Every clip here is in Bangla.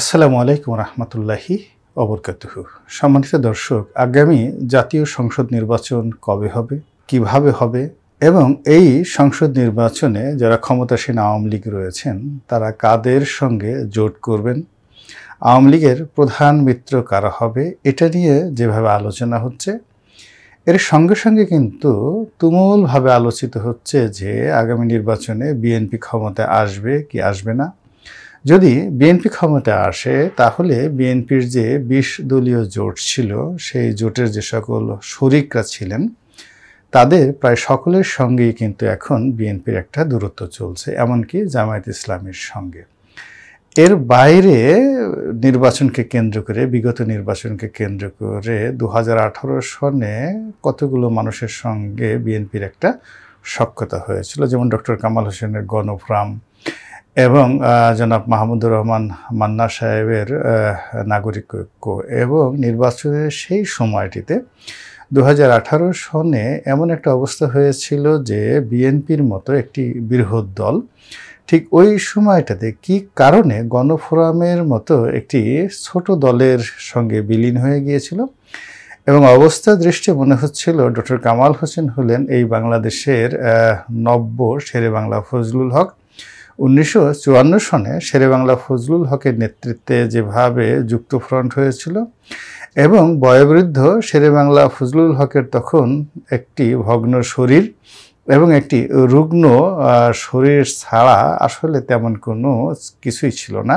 আসসালামু আলাইকুম রহমতুল্লাহি অবরকাতুহ সম্মানিত দর্শক আগামী জাতীয় সংসদ নির্বাচন কবে হবে কিভাবে হবে এবং এই সংসদ নির্বাচনে যারা ক্ষমতাসীন আওয়ামী লীগ রয়েছেন তারা কাদের সঙ্গে জোট করবেন আওয়ামী লীগের প্রধান মিত্র কারা হবে এটা নিয়ে যেভাবে আলোচনা হচ্ছে এর সঙ্গে সঙ্গে কিন্তু তুমুলভাবে আলোচিত হচ্ছে যে আগামী নির্বাচনে বিএনপি ক্ষমতায় আসবে কি আসবে না যদি বিএনপি ক্ষমতা আসে তাহলে বিএনপির যে বিশ দলীয় জোট ছিল সেই জোটের যে সকল শরিকরা ছিলেন তাদের প্রায় সকলের সঙ্গেই কিন্তু এখন বিএনপির একটা দূরত্ব চলছে এমনকি জামায়াত ইসলামের সঙ্গে এর বাইরে নির্বাচনকে কেন্দ্র করে বিগত নির্বাচনকে কেন্দ্র করে দু সনে কতগুলো মানুষের সঙ্গে বিএনপির একটা সক্ষতা হয়েছিল যেমন ডক্টর কামাল হোসেনের গণফ্রাম এবং জনাব মাহমুদুর রহমান মান্না সাহেবের নাগরিক ঐক্য এবং নির্বাচনের সেই সময়টিতে দু হাজার সনে এমন একটা অবস্থা হয়েছিল যে বিএনপির মতো একটি বৃহৎ দল ঠিক ওই সময়টাতে কি কারণে গণফোরামের মতো একটি ছোট দলের সঙ্গে বিলীন হয়ে গিয়েছিল এবং অবস্থা দৃষ্টি মনে হচ্ছিল ডক্টর কামাল হোসেন হলেন এই বাংলাদেশের নব্য শেরে বাংলা ফজলুল হক উনিশশো সনে শেরেবাংলা ফজলুল হকের নেতৃত্বে যেভাবে যুক্তফ্রন্ট হয়েছিল এবং বয়োবৃদ্ধ শেরেবাংলা ফজলুল হকের তখন একটি ভগ্ন শরীর এবং একটি রুগ্ন শরীর ছাড়া আসলে তেমন কোনো কিছুই ছিল না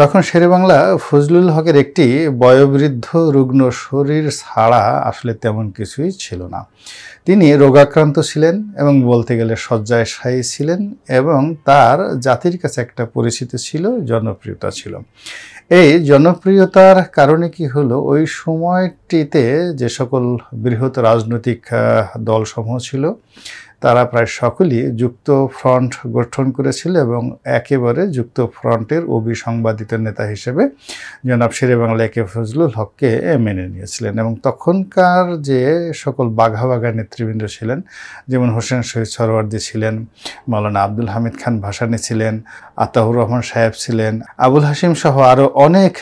তখন শেরেবাংলা ফজলুল হকের একটি বয়োবৃদ্ধ রুগ্ন শরীর ছাড়া আসলে তেমন কিছুই ছিল না তিনি রোগাক্রান্ত ছিলেন এবং বলতে গেলে শয্যায় শায়ী ছিলেন এবং তার জাতির কাছে একটা পরিচিতি ছিল জনপ্রিয়তা ছিল এই জনপ্রিয়তার কারণে কি হলো ওই সময়টিতে যে সকল বৃহৎ রাজনৈতিক দলসমূহ ছিল তারা প্রায় সকলেই যুক্ত ফ্রন্ট গঠন করেছিল এবং একেবারে যুক্ত ফ্রন্টের সংবাদিত নেতা হিসেবে জনাব শেরেবাংলা একে ফজলুল হককে মেনে নিয়েছিলেন এবং তখনকার যে সকল বাঘা বাঘা নেতৃবৃন্দ ছিলেন যেমন হোসেন শহীদ সরওয়ার্দি ছিলেন মাওলানা আব্দুল হামিদ খান ভাসানি ছিলেন আতাহুর রহমান সাহেব ছিলেন আবুল হাসিম সহ আরও অনেক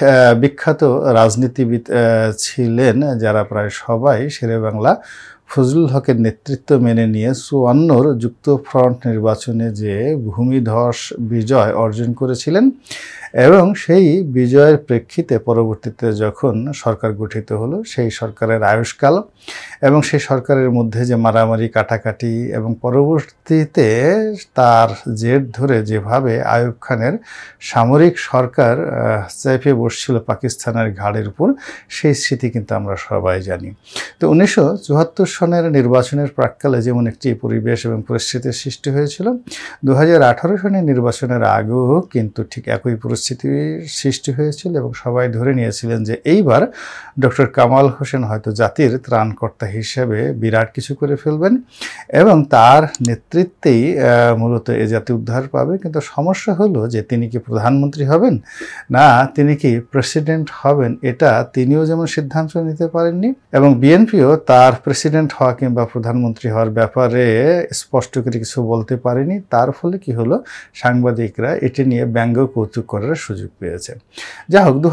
বিখ্যাত রাজনীতিবিদ ছিলেন যারা প্রায় সবাই শেরেবাংলা ফজলুল হকের নেতৃত্ব মেনে নিয়ে চুয়ান্নর যুক্তফ্রন্ট নির্বাচনে যে ভূমিধস বিজয় অর্জন করেছিলেন এবং সেই বিজয়ের প্রেক্ষিতে পরবর্তীতে যখন সরকার গঠিত হলো সেই সরকারের আয়ুষ্কাল এবং সেই সরকারের মধ্যে যে মারামারি কাটাকাটি এবং পরবর্তীতে তার জের ধরে যেভাবে আয়ুব খানের সামরিক সরকার চেপে বসছিল পাকিস্তানের ঘাড়ের উপর সেই স্মৃতি কিন্তু আমরা সবাই জানি তো উনিশশো সনের নির্বাচনের প্রাককালে যেমন একটি পরিবেশ এবং পরিস্থিতির সৃষ্টি হয়েছিল দু সনের নির্বাচনের আগেও কিন্তু ঠিক একই পরিস্থিতি পরিস্থিতি সৃষ্টি হয়েছিল এবং সবাই ধরে নিয়েছিলেন যে এইবার ডক্টর কামাল হোসেন হয়তো জাতির ত্রাণকর্তা হিসেবে বিরাট কিছু করে ফেলবেন এবং তার নেতৃত্বেই মূলত এ জাতি উদ্ধার পাবে কিন্তু সমস্যা হলো যে তিনি কি প্রধানমন্ত্রী হবেন না তিনি কি প্রেসিডেন্ট হবেন এটা তিনিও যেমন সিদ্ধান্ত নিতে পারেননি এবং বিএনপিও তার প্রেসিডেন্ট হওয়া কিংবা প্রধানমন্ত্রী হওয়ার ব্যাপারে স্পষ্ট করে কিছু বলতে পারেনি তার ফলে কি হলো সাংবাদিকরা এটি নিয়ে ব্যঙ্গ কৌতুক করার করার সুযোগ পেয়েছে যা হোক দু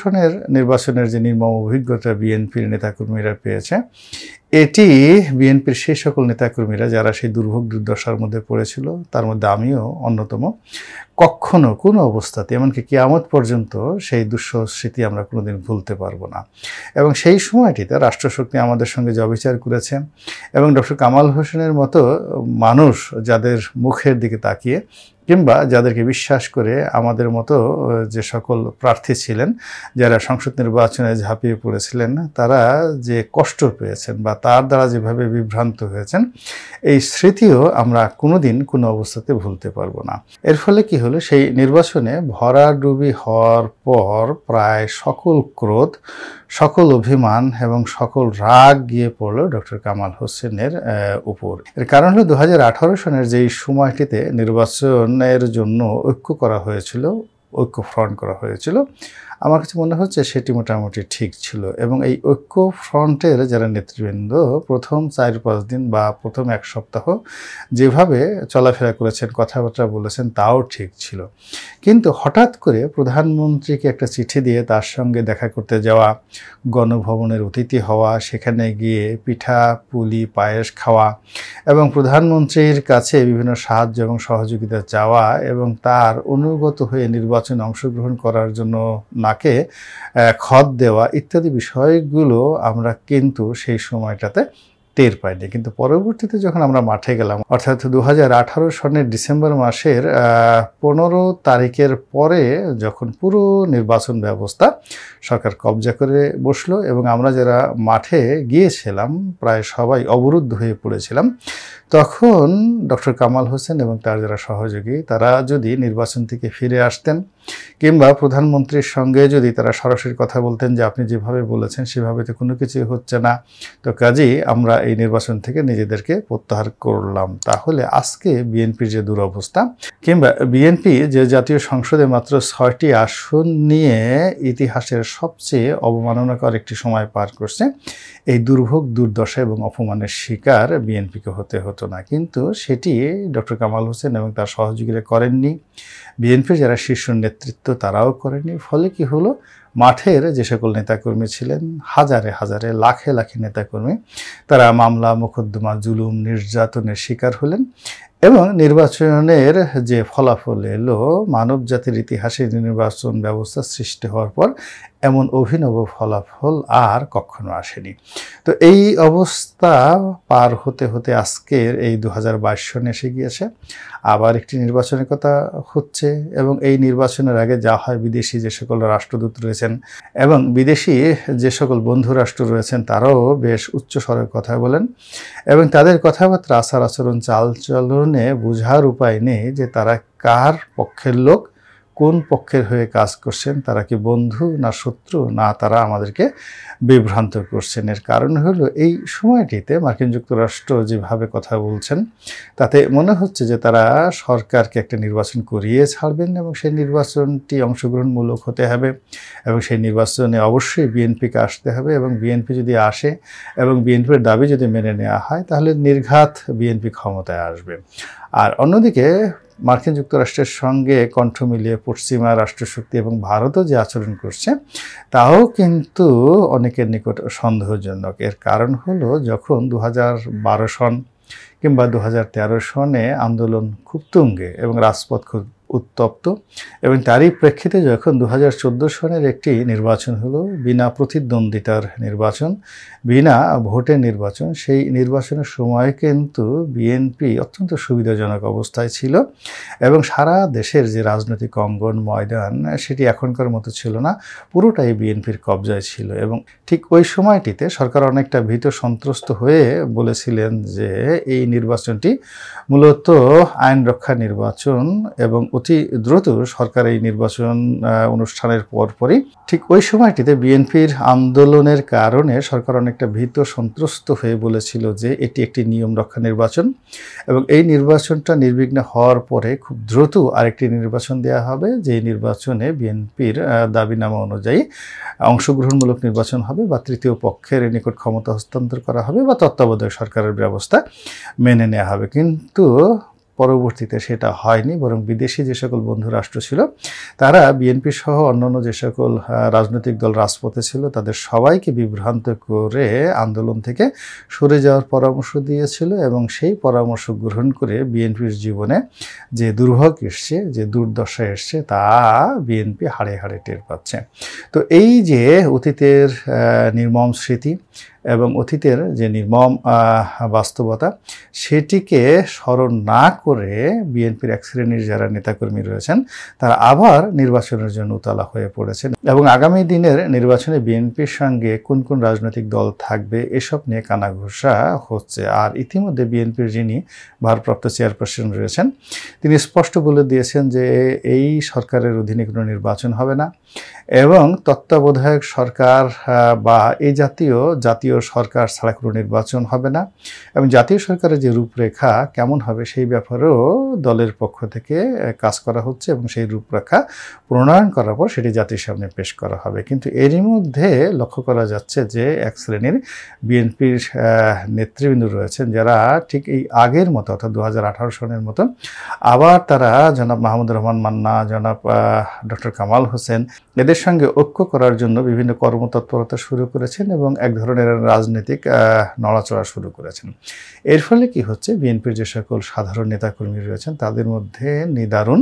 সনের নির্বাচনের যে নির্মম অভিজ্ঞতা বিএনপির নেতাকর্মীরা পেয়েছে এটি বিএনপির সেই সকল নেতাকর্মীরা যারা সেই দুর্ভোগ দুর্দশার মধ্যে পড়েছিল তার মধ্যে আমিও অন্যতম কখনো কোনো অবস্থাতে এমনকি কিয়ামত পর্যন্ত সেই স্মৃতি আমরা কোনোদিন ভুলতে পারবো না এবং সেই সময়টিতে রাষ্ট্রশক্তি আমাদের সঙ্গে জবিচার করেছেন এবং ডক্টর কামাল হোসেনের মতো মানুষ যাদের মুখের দিকে তাকিয়ে কিংবা যাদেরকে বিশ্বাস করে আমাদের মতো যে সকল প্রার্থী ছিলেন যারা সংসদ নির্বাচনে ঝাঁপিয়ে পড়েছিলেন তারা যে কষ্ট পেয়েছেন বা তার দ্বারা যেভাবে বিভ্রান্ত হয়েছেন এই স্মৃতিও আমরা কোনোদিন কোনো অবস্থাতে ভুলতে পারবো না এর ফলে কি হলো সেই নির্বাচনে ভরাডুবি হওয়ার পর প্রায় সকল ক্রোধ সকল অভিমান এবং সকল রাগ গিয়ে পড়ল ডক্টর কামাল হোসেনের উপর এর কারণ হলো দু সনের যেই সময়টিতে নির্বাচনের জন্য ঐক্য করা হয়েছিল ঐক্য ফ্রন্ট করা হয়েছিল আমার কাছে মনে হচ্ছে সেটি মোটামুটি ঠিক ছিল এবং এই ঐক্য ফ্রন্টের যারা নেতৃবৃন্দ প্রথম চার পাঁচ দিন বা প্রথম এক সপ্তাহ যেভাবে চলাফেরা করেছেন কথাবার্তা বলেছেন তাও ঠিক ছিল কিন্তু হঠাৎ করে প্রধানমন্ত্রীকে একটা চিঠি দিয়ে তার সঙ্গে দেখা করতে যাওয়া গণভবনের অতিথি হওয়া সেখানে গিয়ে পিঠা পুলি পায়েস খাওয়া এবং প্রধানমন্ত্রীর কাছে বিভিন্ন সাহায্য এবং সহযোগিতা চাওয়া এবং তার অনুগত হয়ে নির্বাচন নির্বাচনে অংশগ্রহণ করার জন্য নাকে খদ দেওয়া ইত্যাদি বিষয়গুলো আমরা কিন্তু সেই সময়টাতে টের পাইনি কিন্তু পরবর্তীতে যখন আমরা মাঠে গেলাম অর্থাৎ দু সনের ডিসেম্বর মাসের পনেরো তারিখের পরে যখন পুরো নির্বাচন ব্যবস্থা সরকার কবজা করে বসলো এবং আমরা যারা মাঠে গিয়েছিলাম প্রায় সবাই অবরুদ্ধ হয়ে পড়েছিলাম তখন ডক্টর কামাল হোসেন এবং তার যারা সহযোগী তারা যদি নির্বাচন থেকে ফিরে আসতেন কিংবা প্রধানমন্ত্রীর সঙ্গে যদি তারা সরাসরি কথা বলতেন যে আপনি যেভাবে বলেছেন সেভাবে তো কোনো কিছু হচ্ছে না তো কাজেই আমরা এই নির্বাচন থেকে নিজেদেরকে প্রত্যাহার করলাম তাহলে আজকে বিএনপির যে দুরবস্থা কিংবা বিএনপি যে জাতীয় সংসদে মাত্র ছয়টি আসন নিয়ে ইতিহাসের সবচেয়ে অবমাননাকর একটি সময় পার করছে এই দুর্ভোগ দুর্দশা এবং অপমানের শিকার বিএনপিকে হতে হতো না কিন্তু সেটি ডক্টর কামাল হোসেন এবং তার সহযোগীরা করেননি বিএনপির যারা শীর্ষ নেতা নেতৃত্ব তারাও করেনি ফলে কি হলো মাঠের যে সকল নেতাকর্মী ছিলেন হাজারে হাজারে লাখে লাখে নেতাকর্মী তারা মামলা মোকদ্দমা জুলুম নির্যাতনের শিকার হলেন এবং নির্বাচনের যে ফলাফল এলো মানব জাতির ইতিহাসে নির্বাচন ব্যবস্থা সৃষ্টি হওয়ার পর এমন অভিনব ফলাফল আর কখনো আসেনি তো এই অবস্থা পার হতে হতে আজকের এই দু হাজার সনে এসে গিয়েছে আবার একটি নির্বাচনের কথা হচ্ছে এবং এই নির্বাচনের আগে যা হয় বিদেশি যে সকল রাষ্ট্রদূত রয়েছেন এবং বিদেশি যে সকল বন্ধু রাষ্ট্র রয়েছেন তারাও বেশ উচ্চ স্বরের কথা বলেন এবং তাদের কথাবার্তা আচার আচরণ চালচলন কারণে বোঝার উপায় নেই যে তারা কার পক্ষের লোক কোন পক্ষের হয়ে কাজ করছেন তারা কি বন্ধু না শত্রু না তারা আমাদেরকে বিভ্রান্ত করছেন এর কারণ হলো এই সময়টিতে মার্কিন যুক্তরাষ্ট্র যেভাবে কথা বলছেন তাতে মনে হচ্ছে যে তারা সরকারকে একটা নির্বাচন করিয়ে ছাড়বেন এবং সেই নির্বাচনটি অংশগ্রহণমূলক হতে হবে এবং সেই নির্বাচনে অবশ্যই বিএনপিকে আসতে হবে এবং বিএনপি যদি আসে এবং বিএনপির দাবি যদি মেনে নেওয়া হয় তাহলে নির্ঘাত বিএনপি ক্ষমতায় আসবে আর অন্যদিকে মার্কিন যুক্তরাষ্ট্রের সঙ্গে কণ্ঠ মিলিয়ে পশ্চিমা রাষ্ট্রশক্তি এবং ভারতও যে আচরণ করছে তাও কিন্তু অনেকের নিকট সন্দেহজনক এর কারণ হলো যখন দু হাজার সন কিংবা দু সনে আন্দোলন খুব তুঙ্গে এবং রাজপথ খুব উত্তপ্ত এবং তারই প্রেক্ষিতে যখন দু সনের একটি নির্বাচন হলো বিনা প্রতিদ্বন্দ্বিতার নির্বাচন বিনা ভোটের নির্বাচন সেই নির্বাচনের সময় কিন্তু বিএনপি অত্যন্ত সুবিধাজনক অবস্থায় ছিল এবং সারা দেশের যে রাজনৈতিক অঙ্গন ময়দান সেটি এখনকার মতো ছিল না পুরোটাই বিএনপির কবজায় ছিল এবং ঠিক ওই সময়টিতে সরকার অনেকটা ভীত সন্ত্রস্ত হয়ে বলেছিলেন যে এই নির্বাচনটি মূলত আইন রক্ষা নির্বাচন এবং অতি দ্রুত সরকার এই নির্বাচন অনুষ্ঠানের পরপরই ঠিক ওই সময়টিতে বিএনপির আন্দোলনের কারণে সরকার অনেকটা ভীত সন্ত্রস্ত হয়ে বলেছিল যে এটি একটি নিয়ম রক্ষা নির্বাচন এবং এই নির্বাচনটা নির্বিঘ্ন হওয়ার পরে খুব দ্রুত আরেকটি নির্বাচন দেয়া হবে যে নির্বাচনে বিএনপির দাবিনামা অনুযায়ী অংশগ্রহণমূলক নির্বাচন হবে বা তৃতীয় পক্ষের নিকট ক্ষমতা হস্তান্তর করা হবে বা তত্ত্বাবধায়ক সরকারের ব্যবস্থা মেনে নেওয়া হবে কিন্তু পরবর্তীতে সেটা হয়নি বরং বিদেশি যে সকল বন্ধু রাষ্ট্র ছিল তারা বিএনপি সহ অন্যান্য যে সকল রাজনৈতিক দল রাজপথে ছিল তাদের সবাইকে বিভ্রান্ত করে আন্দোলন থেকে সরে যাওয়ার পরামর্শ দিয়েছিল এবং সেই পরামর্শ গ্রহণ করে বিএনপির জীবনে যে দুর্ভোগ এসছে যে দুর্দশা এসছে তা বিএনপি হাড়ে হাড়ে টের পাচ্ছে তো এই যে অতীতের নির্মম স্মৃতি এবং অতীতের যে নির্মম বাস্তবতা সেটিকে স্মরণ না করে বিএনপির এক শ্রেণীর যারা নেতাকর্মী রয়েছেন তারা আবার নির্বাচনের জন্য উতলা হয়ে পড়েছেন এবং আগামী দিনের নির্বাচনে বিএনপির সঙ্গে কোন কোন রাজনৈতিক দল থাকবে এসব নিয়ে কানাঘোষা হচ্ছে আর ইতিমধ্যে বিএনপির যিনি ভারপ্রাপ্ত চেয়ারপারসন রয়েছেন তিনি স্পষ্ট বলে দিয়েছেন যে এই সরকারের অধীনে কোনো নির্বাচন হবে না এবং তত্ত্বাবধায়ক সরকার বা এই জাতীয় জাতীয় জাতীয় সরকার ছাড়া কোনো নির্বাচন হবে না এবং জাতীয় সরকারের যে রূপরেখা কেমন হবে সেই ব্যাপারেও দলের পক্ষ থেকে কাজ করা হচ্ছে এবং সেই রূপরেখা প্রণয়ন করার পর সেটি জাতির সামনে পেশ করা হবে কিন্তু এরই মধ্যে লক্ষ্য করা যাচ্ছে যে এক শ্রেণীর বিএনপির নেতৃবৃন্দ রয়েছেন যারা ঠিক এই আগের মতো অর্থাৎ দু সনের মতো আবার তারা জনাব মাহমুদ রহমান মান্না জনাব ডক্টর কামাল হোসেন এদের সঙ্গে ঐক্য করার জন্য বিভিন্ন কর্মতৎপরতা শুরু করেছেন এবং এক ধরনের রাজনৈতিক নড়াচড়া শুরু করেছেন এর ফলে কি হচ্ছে বিএনপির যে সকল সাধারণ নেতাকর্মী রয়েছেন তাদের মধ্যে নিদারুণ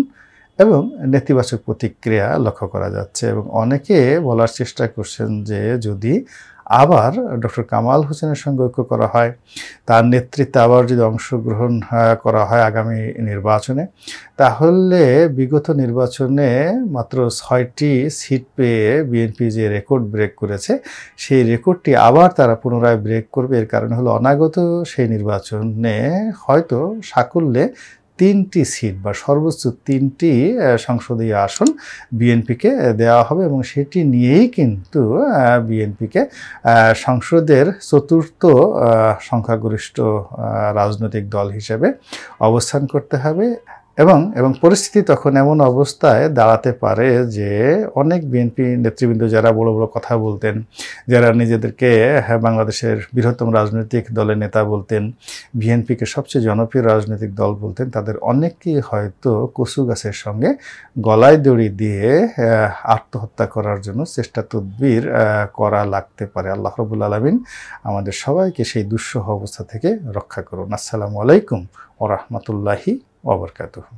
এবং নেতিবাচক প্রতিক্রিয়া লক্ষ্য করা যাচ্ছে এবং অনেকে বলার চেষ্টা করছেন যে যদি আবার ডক্টর কামাল হোসেনের সঙ্গে ঐক্য করা হয় তার নেতৃত্বে আবার যদি অংশগ্রহণ করা হয় আগামী নির্বাচনে তাহলে বিগত নির্বাচনে মাত্র ছয়টি সিট পেয়ে বিএনপি যে রেকর্ড ব্রেক করেছে সেই রেকর্ডটি আবার তারা পুনরায় ব্রেক করবে এর কারণ হলো অনাগত সেই নির্বাচনে হয়তো সাকুল্যে তিনটি সিট বা সর্বোচ্চ তিনটি সংসদীয় আসন বিএনপিকে দেওয়া হবে এবং সেটি নিয়েই কিন্তু বিএনপিকে সংসদের চতুর্থ সংখ্যাগরিষ্ঠ রাজনৈতিক দল হিসেবে অবস্থান করতে হবে এবং এবং পরিস্থিতি তখন এমন অবস্থায় দাঁড়াতে পারে যে অনেক বিএনপি নেতৃবৃন্দ যারা বড় বড় কথা বলতেন যারা নিজেদেরকে হ্যাঁ বাংলাদেশের বৃহত্তম রাজনৈতিক দলের নেতা বলতেন বিএনপিকে সবচেয়ে জনপ্রিয় রাজনৈতিক দল বলতেন তাদের অনেককেই হয়তো কচু গাছের সঙ্গে গলায় দড়ি দিয়ে আত্মহত্যা করার জন্য চেষ্টা তদ্বির করা লাগতে পারে আল্লাহ রবুল আলমিন আমাদের সবাইকে সেই দুঃসহ অবস্থা থেকে রক্ষা করুন আসসালামু আলাইকুম ওরহমতুল্লাহি ওবরকাতুহু